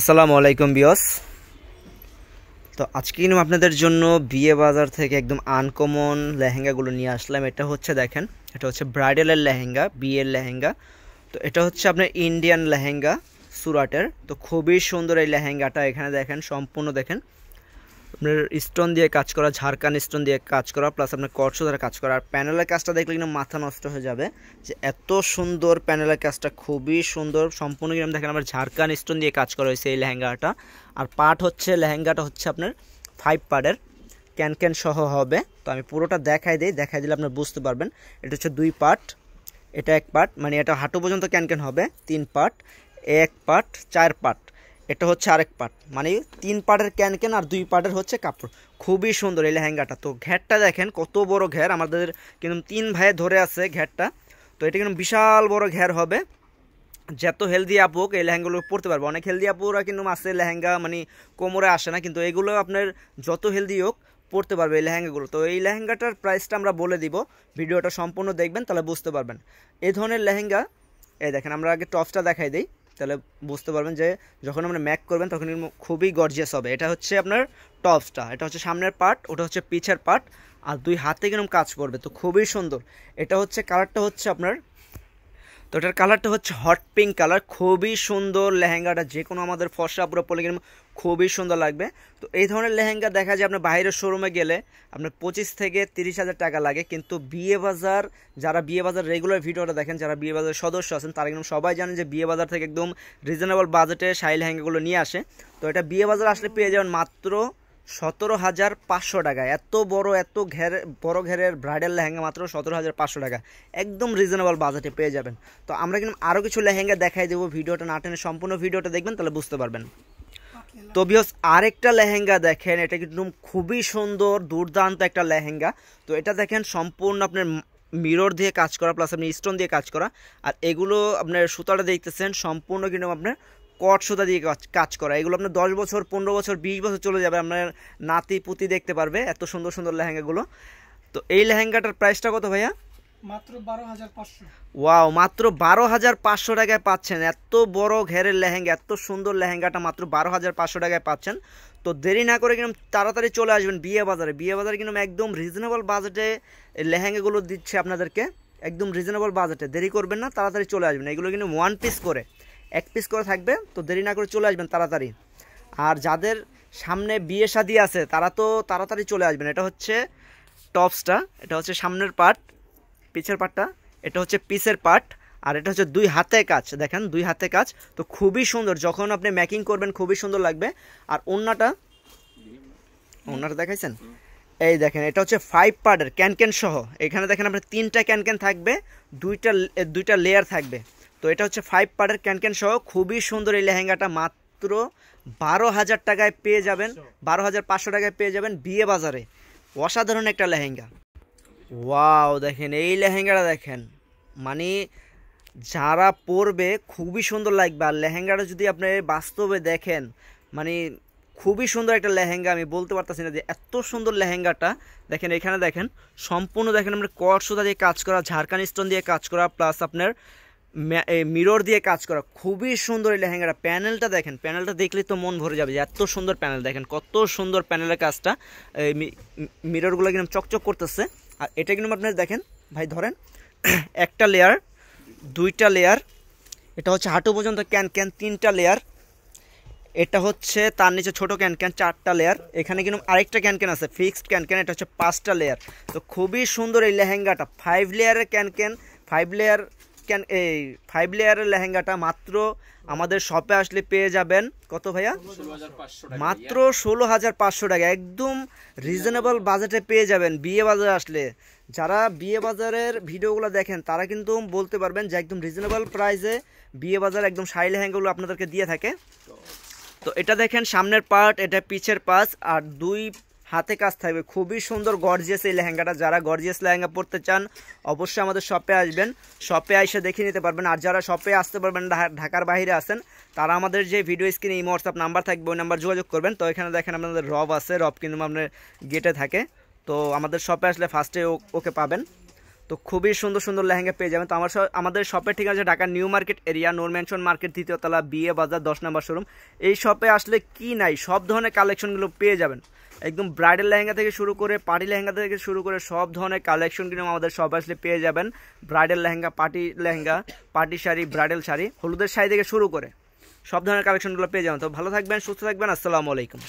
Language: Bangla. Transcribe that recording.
আসসালামু আলাইকুম বিয়স তো আজকে কিন্তু আপনাদের জন্য বিয়ে বাজার থেকে একদম আনকমন লেহেঙ্গাগুলো নিয়ে আসলাম এটা হচ্ছে দেখেন এটা হচ্ছে ব্রাইডালের লেহেঙ্গা বিয়ের লেহেঙ্গা তো এটা হচ্ছে আপনার ইন্ডিয়ান লেহেঙ্গা সুরাটের তো খুবই সুন্দর এই লেহেঙ্গাটা এখানে দেখেন সম্পূর্ণ দেখেন আপনার স্টোন দিয়ে কাজ করা ঝাড়কান স্টোন দিয়ে কাজ করা প্লাস আপনার কটসো দ্বারা কাজ করা আর প্যানেলের কাজটা দেখলে কিন্তু মাথা নষ্ট হয়ে যাবে যে এত সুন্দর প্যানেলের কাজটা খুবই সুন্দর সম্পূর্ণ কিন্তু দেখেন আমার ঝাড়কান স্টোন দিয়ে কাজ করা হয়েছে এই লেহেঙ্গাটা আর পাট হচ্ছে লেহেঙ্গাটা হচ্ছে আপনার ফাইভ পার্টের ক্যান ক্যান সহ হবে তো আমি পুরোটা দেখাই দিই দেখাই দিলে আপনার বুঝতে পারবেন এটা হচ্ছে দুই পার্ট এটা এক পার্ট মানে এটা হাঁটু পর্যন্ত ক্যান ক্যান হবে তিন পার্ট এক পার্ট চার পার্ট এটা হচ্ছে আরেক পার্ট মানে তিন পার্টের ক্যান ক্যান আর দুই পার্টের হচ্ছে কাপড় খুবই সুন্দর এই লেহেঙ্গাটা তো ঘ্যাটটা দেখেন কত বড় ঘ্যার আমাদের কিন্তু তিন ভাইয়ে ধরে আছে ঘ্যাটটা তো এটা কিন্তু বিশাল বড় ঘ্যার হবে যত হেলদি আপুক এই লেহেঙ্গাগুলো পরতে পারবো অনেক হেলদি আপুরা কিন্তু আসে লেহেঙ্গা মানে কোমরে আসে না কিন্তু এগুলো আপনার যত হেলদি হোক পড়তে পারবে এই লেহেঙ্গাগুলো তো এই লেহেঙ্গাটার প্রাইসটা আমরা বলে দিব ভিডিওটা সম্পূর্ণ দেখবেন তাহলে বুঝতে পারবেন এই ধরনের লেহেঙ্গা এই দেখেন আমরা আগে টপসটা দেখাই দিই তাহলে বুঝতে পারবেন যে যখন আপনার ম্যাক করবেন তখন খুবই গর্জিয়াস হবে এটা হচ্ছে আপনার টপসটা এটা হচ্ছে সামনের পার্ট ওটা হচ্ছে পিছের পার্ট আর দুই হাতে কিরম কাজ করবে তো খুবই সুন্দর এটা হচ্ছে কালারটা হচ্ছে আপনার তো এটার কালারটা হচ্ছে হট পিঙ্ক কালার খুবই সুন্দর লেহেঙ্গাটা যে কোনো আমাদের ফর্সা পুরো পড়লে গেলে খুবই সুন্দর লাগবে তো এই ধরনের লেহেঙ্গা দেখা যায় আপনার বাইরের শোরুমে গেলে আপনার পঁচিশ থেকে তিরিশ হাজার টাকা লাগে কিন্তু বিয়ে বাজার যারা বিয়ে বাজার রেগুলার ভিডিওটা দেখেন যারা বিয়ে বাজারের সদস্য আছেন তারা কিন্তু সবাই জানেন যে বিয়ে বাজার থেকে একদম রিজনেবল বাজেটে শাড়ি লেহেঙ্গাগুলো নিয়ে আসে তো এটা বিয়ে বাজার আসলে পেয়ে যাবেন মাত্র সতেরো হাজার পাঁচশো টাকা এত বড় এত ঘের বড় ঘেরের ব্রাইডাল লেহেঙ্গা মাত্র সতেরো হাজার পাঁচশো টাকা একদম রিজনেবল বাজেটে পেয়ে যাবেন তো আমরা কিন্তু আরও কিছু লেহেঙ্গা দেখাই দেবো ভিডিওটা না টেনে সম্পূর্ণ ভিডিওটা দেখবেন তাহলে বুঝতে পারবেন তো বিহস আরেকটা লেহেঙ্গা দেখেন এটা কিন্তু খুবই সুন্দর দুর্দান্ত একটা লেহেঙ্গা তো এটা দেখেন সম্পূর্ণ আপনার মিরর দিয়ে কাজ করা প্লাস আপনি স্টোন দিয়ে কাজ করা আর এগুলো আপনার সুতাটা দেখতেছেন সম্পূর্ণ কিন্তু আপনার কট দিয়ে কাজ করা এগুলো আপনার দশ বছর পনেরো বছর বিশ বছর চলে যাবে আপনার নাতি পুতি দেখতে পারবে এত সুন্দর সুন্দর লেহেঙ্গাগুলো তো এই লেহেঙ্গাটার প্রাইসটা কত ভাইয়া মাত্র বারো হাজার পাঁচশো ওয়াও মাত্র বারো হাজার পাঁচশো টাকায় পাচ্ছেন এত বড় ঘেরের লেহেঙ্গা এত সুন্দর লেহেঙ্গাটা মাত্র বারো হাজার পাঁচশো টাকায় পাচ্ছেন তো দেরি না করে কিন্তু তাড়াতাড়ি চলে আসবেন বিয়ে বাজারে বিয়ে বাজারে কিন্তু একদম রিজনেবল বাজেটে লেহেঙ্গাগুলো দিচ্ছে আপনাদেরকে একদম রিজনেবল বাজেটে দেরি করবেন না তাড়াতাড়ি চলে আসবেন এগুলো কিন্তু ওয়ান পিস করে এক পিস করে থাকবে তো দেরি না করে চলে আসবেন তাড়াতাড়ি আর যাদের সামনে বিয়ে শাদি আছে তারা তো তাড়াতাড়ি চলে আসবেন এটা হচ্ছে টপসটা এটা হচ্ছে সামনের পার্ট পিছের পার্টটা এটা হচ্ছে পিসের পার্ট আর এটা হচ্ছে দুই হাতে কাজ দেখেন দুই হাতে কাজ তো খুবই সুন্দর যখন আপনি ম্যাকিং করবেন খুবই সুন্দর লাগবে আর অন্যটা অন্যটা দেখাইছেন এই দেখেন এটা হচ্ছে ফাইভ পার্টের ক্যানক্যান সহ এখানে দেখেন আপনার তিনটা ক্যানক্যান থাকবে দুইটা দুইটা লেয়ার থাকবে তো এটা হচ্ছে ফাইভ পার্টের ক্যানক্যান সহ খুবই সুন্দর এই লেহেঙ্গাটা মাত্র বারো হাজার টাকায় পেয়ে যাবেন বারো হাজার পাঁচশো টাকায় পেয়ে যাবেন বিয়ে বাজারে অসাধারণ একটা লেহেঙ্গা ওয়াও দেখেন এই লেহেঙ্গাটা দেখেন মানে যারা পরবে খুবই সুন্দর লাগবে আর লেহেঙ্গাটা যদি আপনি বাস্তবে দেখেন মানে খুবই সুন্দর একটা লেহেঙ্গা আমি বলতে পারতেছি না যে এত সুন্দর লেহেঙ্গাটা দেখেন এখানে দেখেন সম্পূর্ণ দেখেন আপনার কর্সোদা দিয়ে কাজ করা ঝাড়খান স্টোন দিয়ে কাজ করা প্লাস আপনার মিরর দিয়ে কাজ করা খুবই সুন্দর এই লেহেঙ্গাটা প্যানেলটা দেখেন প্যানেলটা দেখলে তো মন ভরে যাবে যে এত সুন্দর প্যানেল দেখেন কত সুন্দর প্যানেলের কাজটা এই মিররগুলো কিন্তু চকচক করতেছে আর এটা কিন্তু আপনার দেখেন ভাই ধরেন একটা লেয়ার দুইটা লেয়ার এটা হচ্ছে হাঁটু পর্যন্ত ক্যান ক্যান তিনটা লেয়ার এটা হচ্ছে তার নিচে ছোট ক্যান ক্যান চারটা লেয়ার এখানে কিন্তু আরেকটা ক্যান ক্যান আছে ফিক্সড ক্যান ক্যান এটা হচ্ছে পাঁচটা লেয়ার তো খুবই সুন্দর এই লেহেঙ্গাটা ফাইভ লেয়ারের can can five layer can এই ফাইভ লেয়ারের লেহেঙ্গাটা মাত্র আমাদের শপে আসলে পেয়ে যাবেন কত ভাইয়া মাত্র ষোলো হাজার পাঁচশো টাকা একদম রিজনেবল বাজেটে পেয়ে যাবেন বিয়ে বাজারে আসলে যারা বিয়ে বাজারের ভিডিওগুলো দেখেন তারা কিন্তু বলতে পারবেন যে একদম রিজনেবল প্রাইসে বিয়ে বাজার একদম শাড়ি লেহেঙ্গাগুলো আপনাদেরকে দিয়ে থাকে তো এটা দেখেন সামনের পার্ট এটা পিছের পাশ আর দুই হাতে কাজ থাকবে খুবই সুন্দর গর্জিয়াস এই লেহেঙ্গাটা যারা গর্জিয়াস লেহেঙ্গা পরতে চান অবশ্যই আমাদের শপে আসবেন শপে এসে দেখে নিতে পারবেন আর যারা শপে আসতে পারবেন ঢাকার বাইরে আসেন তারা আমাদের যে ভিডিও স্ক্রিনে এই হোয়াটসঅ্যাপ নাম্বার থাকবে ওই নাম্বার যোগাযোগ করবেন তো এখানে দেখেন আপনাদের রব আছে রব কিন্তু আপনার গেটে থাকে তো আমাদের শপে আসলে ফার্স্টে ওকে পাবেন তো খুবই সুন্দর সুন্দর লেহেঙ্গা পেয়ে যাবেন তো আমার আমাদের শপের ঠিক আছে ঢাকা নিউ মার্কেট এরিয়া নোর মেনশন মার্কেট দ্বিতীয়তলা বিয়ে বাজার দশ নম্বর শোরুম এই শপে আসলে কি নাই সব ধরনের কালেকশনগুলো পেয়ে যাবেন একদম ব্রাইডাল লেহেঙ্গা থেকে শুরু করে পার্টি লেহেঙ্গা থেকে শুরু করে সব ধরনের কালেকশন কিন্তু আমাদের সব আসলে পেয়ে যাবেন bridal lehenga party lehenga party sari bridal sari হলুদের শাড়ি থেকে শুরু করে সব ধরনের কালেকশনগুলো পেয়ে যাবেন তো ভালো থাকবেন সুস্থ থাকবেন আসসালামু আলাইকুম